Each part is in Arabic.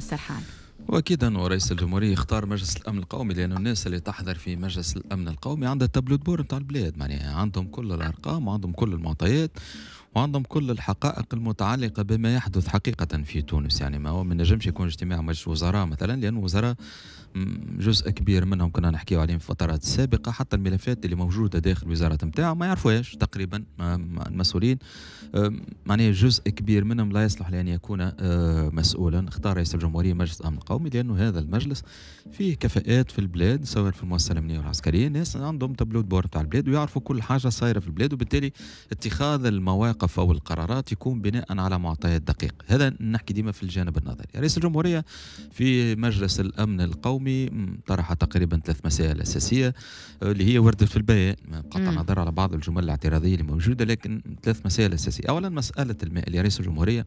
سرحان واكيدا ورئيس رئيس الجمهوريه اختار مجلس الامن القومي لانه الناس اللي تحضر في مجلس الامن القومي عندها تابلو بور نتاع البلاد معناها عندهم كل الارقام وعندهم كل المعطيات وعندهم كل الحقائق المتعلقة بما يحدث حقيقة في تونس يعني ما هو من نجمش يكون اجتماع مجلس وزراء مثلا لأن وزراء جزء كبير منهم كنا نحكيو عليهم في فترات سابقة حتى الملفات اللي موجودة داخل الوزارة نتاعها ما يعرفوهاش تقريبا المسؤولين معناها جزء كبير منهم لا يصلح لأن يكون أه، مسؤولا اختار رئيس الجمهورية مجلس الأمن القومي لأنه هذا المجلس فيه كفاءات في البلاد سواء في المؤسسة الأمنية والعسكرية ناس عندهم تابلو بورد تاع البلاد ويعرفوا كل حاجة صايرة في البلاد وبالتالي اتخاذ المواقف المواقف او القرارات يكون بناء على معطيات دقيقه هذا نحكي ديما في الجانب النظري رئيس الجمهوريه في مجلس الامن القومي طرح تقريبا ثلاث مسائل اساسيه آه، اللي هي وردت في البيان قطع نظر على بعض الجمل الاعتراضيه اللي موجوده لكن ثلاث مسائل اساسيه اولا مساله الماء اللي رئيس الجمهوريه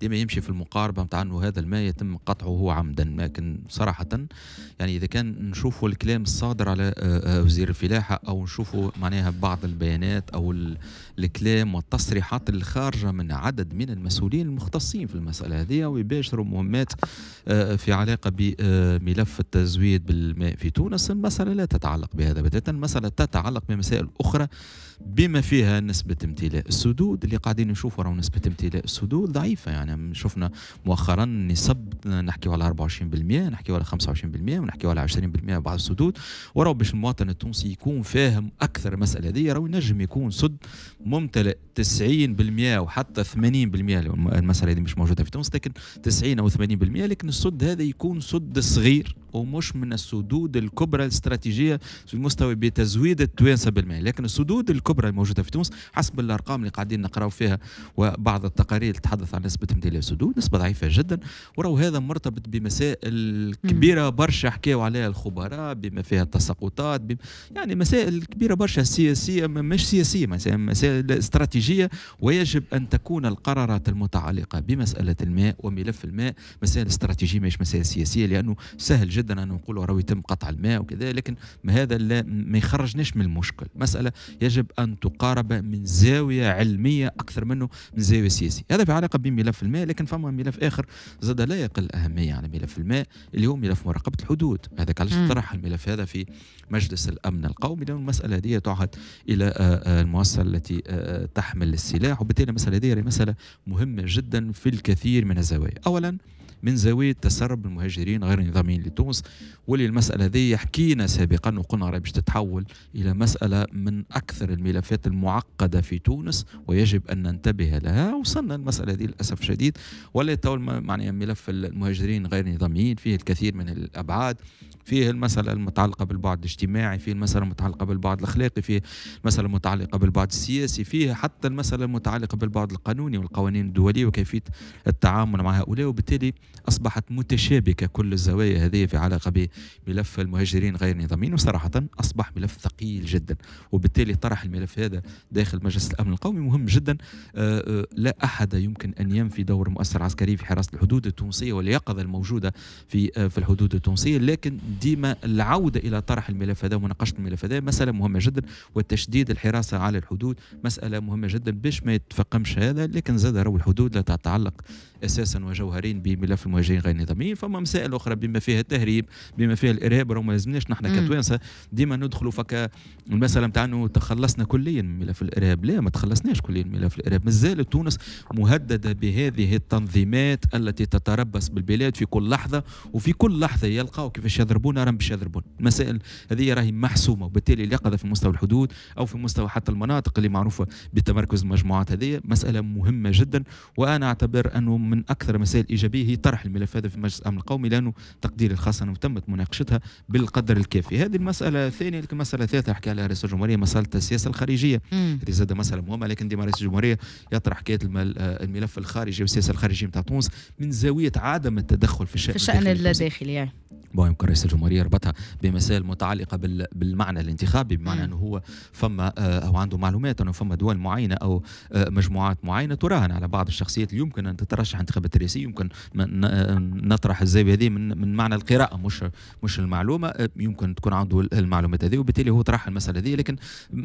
ديما يمشي في المقاربه نتاع انه هذا الماء يتم قطعه عمدا لكن صراحه يعني اذا كان نشوفوا الكلام الصادر على آه، آه، وزير الفلاحه او نشوفوا معناها بعض البيانات او الكلام والتصريحات القطاعات الخارجة من عدد من المسؤولين المختصين في المسألة هذه ويباشروا مهمات آه، في علاقة بملف آه، التزويد بالماء في تونس المسألة لا تتعلق بهذا بتاتا المسألة تتعلق بمسائل أخرى بما فيها نسبة امتلاء السدود اللي قاعدين نشوفوا راهو نسبة امتلاء السدود ضعيفة يعني شفنا مؤخرا نسب نحكيو على 24% نحكيو على 25% ونحكيو على 20% بعض السدود وراهو باش المواطن التونسي يكون فاهم أكثر المسألة هذه راهو ينجم يكون سد ممتلئ 90 90% وحتى 80% المساله هذه مش موجوده في تونس لكن 90 او 80% لكن السد هذا يكون سد صغير ومش من السدود الكبرى الاستراتيجيه في المستوى بتزويد التوانسه بالماء لكن السدود الكبرى الموجوده في تونس حسب الارقام اللي قاعدين نقراو فيها وبعض التقارير تتحدث عن نسبه امتلاء السدود نسبه ضعيفه جدا وراو هذا مرتبط بمسائل كبيره برشا حكاو عليها الخبراء بما فيها التساقطات بم... يعني مسائل كبيره برشا سياسيه مش سياسيه مسائل استراتيجيه ويجب ان تكون القرارات المتعلقه بمساله الماء وملف الماء مسائل استراتيجيه مش مسائل سياسيه لانه سهل جدا جدا أن نقول راه يتم قطع الماء وكذا لكن هذا لا ما يخرجناش من المشكل مسألة يجب أن تقارب من زاوية علمية أكثر منه من زاوية سياسية هذا في علاقه بملف الماء لكن فما ملف آخر زاد لا يقل أهمية على ملف الماء اللي هو ملف مراقبة الحدود هذاك علاش طرح الملف هذا في مجلس الأمن القومي لأن المسألة هذه تعهد إلى آه، آه، المؤسسة التي آه، تحمل السلاح وبالتالي المسألة هذه مسألة مهمة جدا في الكثير من الزوايا أولا من زاويه تسرب المهاجرين غير النظاميين لتونس واللي المساله هذه حكينا سابقا وقلنا راهي باش تتحول الى مساله من اكثر الملفات المعقده في تونس ويجب ان ننتبه لها وصلنا المساله هذه للاسف الشديد ولا تو معني ملف المهاجرين غير النظاميين فيه الكثير من الابعاد فيه المسألة المتعلقة بالبعد الاجتماعي فيه المسألة المتعلقة بالبعد الأخلاقي فيه المسألة المتعلقة بالبعد السياسي فيه حتى المسألة المتعلقة بالبعد القانوني والقوانين الدولية وكيفية التعامل مع هؤلاء وبالتالي أصبحت متشابكة كل الزوايا هذه في علاقة بملف المهاجرين غير النظاميين وصراحة أصبح ملف ثقيل جدا وبالتالي طرح الملف هذا داخل مجلس الأمن القومي مهم جدا آه، آه، لا أحد يمكن أن ينفي دور مؤثر عسكري في حراسة الحدود التونسية واليقظة الموجودة في آه، في الحدود التونسية لكن ديما العودة إلى طرح الملف هذا ومناقشة الملف هذا مسألة مهمة جدا والتشديد الحراسة على الحدود مسألة مهمة جدا باش ما يتفقمش هذا لكن زاد راهو الحدود لا تتعلق اساسا وجوهرين بملف المهاجرين غير النظاميين فما مسائل اخرى بما فيها التهريب بما فيها الارهاب راهو ما لازمناش نحن كتوانسه ديما ندخلوا فك المساله نتاع انه تخلصنا كليا من ملف الارهاب لا ما تخلصناش كليا من ملف الارهاب مازالت تونس مهدده بهذه التنظيمات التي تتربص بالبلاد في كل لحظه وفي كل لحظه يلقاو كيفاش يضربونا راهم باش يضربونا المسائل هذه راهي محسومه وبالتالي اليقظه في مستوى الحدود او في مستوى حتى المناطق اللي معروفه بتمركز المجموعات هذه مساله مهمه جدا وانا اعتبر انه ومن اكثر المسائل الايجابيه هي طرح الملف هذا في مجلس الامن القومي لانه تقديري الخاص انه تمت مناقشتها بالقدر الكافي هذه المساله الثانيه لكن المساله الثالثه حكى عليها رئيس الجمهوريه مساله السياسه الخارجيه هذه زاد مساله مهمه لكن ديما رئيس الجمهوريه يطرح حكايه آه، الملف الخارجي والسياسه الخارجيه نتاع تونس من زاويه عدم التدخل في الشان, في الشأن الداخلي يعني بون يمكن رئيس الجمهوريه ربطها بمسائل متعلقه بالمعنى الانتخابي بمعنى انه هو فما آه، او عنده معلومات انه فما دول معينه او آه، مجموعات معينه تراهن على بعض الشخصيات اللي يمكن ان تترشح نطرح انتخابات رئاسيه يمكن نطرح الزاويه هذه من من معنى القراءه مش مش المعلومه أه، يمكن تكون عنده المعلومات هذه وبالتالي هو طرح المساله هذه لكن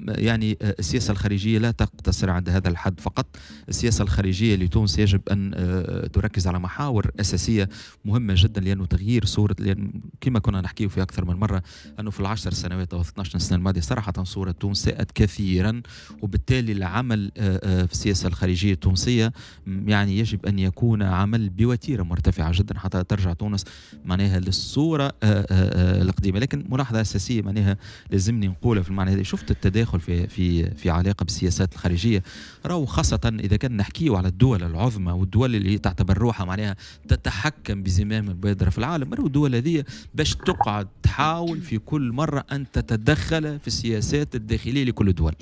يعني أه، السياسه الخارجيه لا تقتصر عند هذا الحد فقط السياسه الخارجيه لتونس يجب ان أه، تركز على محاور اساسيه مهمه جدا لانه تغيير صوره لأن كما كنا نحكيه في اكثر من مره انه في العشر سنوات او 12 سنه الماضيه صراحه صوره تونس ساءت كثيرا وبالتالي العمل في السياسه الخارجيه التونسيه يعني يجب ان يكون يكون عمل بوتيره مرتفعه جدا حتى ترجع تونس معناها للصوره آه، آه، آه، القديمه لكن ملاحظه اساسيه معناها لازمني نقولها في المعنى هذا شفت التداخل في في في علاقه بالسياسات الخارجيه راهو خاصه اذا كان نحكيو على الدول العظمى والدول اللي تعتبر روحها معناها تتحكم بزمام البادره في العالم راهو الدول هذه باش تقعد تحاول في كل مره ان تتدخل في السياسات الداخليه لكل الدول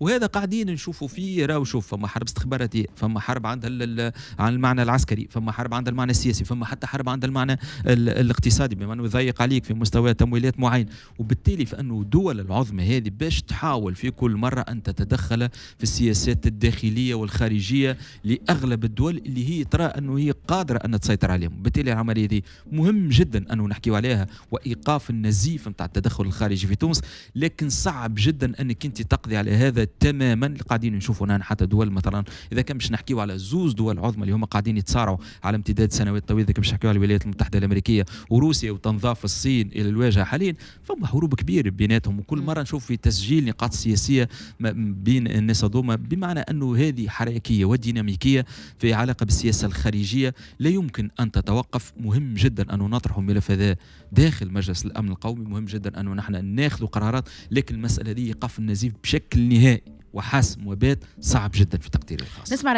وهذا قاعدين نشوفوا فيه راهو شوف فما حرب استخباراتيه فما حرب عندها عن المعنى العسكري فما حرب عندها المعنى السياسي فما حتى حرب عندها المعنى الاقتصادي بما انه يضيق عليك في مستوى تمويلات معين وبالتالي فانه الدول العظمى هذه باش تحاول في كل مره ان تتدخل في السياسات الداخليه والخارجيه لاغلب الدول اللي هي ترى انه هي قادره ان تسيطر عليهم بالتالي العمليه دي مهم جدا انه نحكيو عليها وايقاف النزيف نتاع التدخل الخارجي في تونس لكن صعب جدا انك انت تقضي على هذا تماما اللي قاعدين نشوفوا هنا حتى دول مثلا اذا كان باش نحكيو على زوز دول عظمى اللي هما قاعدين يتصارعوا على امتداد سنوات طويله اذا كان باش نحكيو على الولايات المتحده الامريكيه وروسيا وتنضاف الصين الى الواجهه حاليا فما هروب كبير بيناتهم وكل مره نشوف في تسجيل نقاط سياسيه بين الناس هذوما بمعنى انه هذه حركيه وديناميكيه في علاقه بالسياسه الخارجيه لا يمكن ان تتوقف مهم جدا ان نطرح الملف هذا داخل مجلس الامن القومي مهم جدا انه نحن ناخذ قرارات لكن المساله هذه يقف النزيف بشكل نهائي وحاسم وبيت صعب جدا في تقديري الخاص نسمع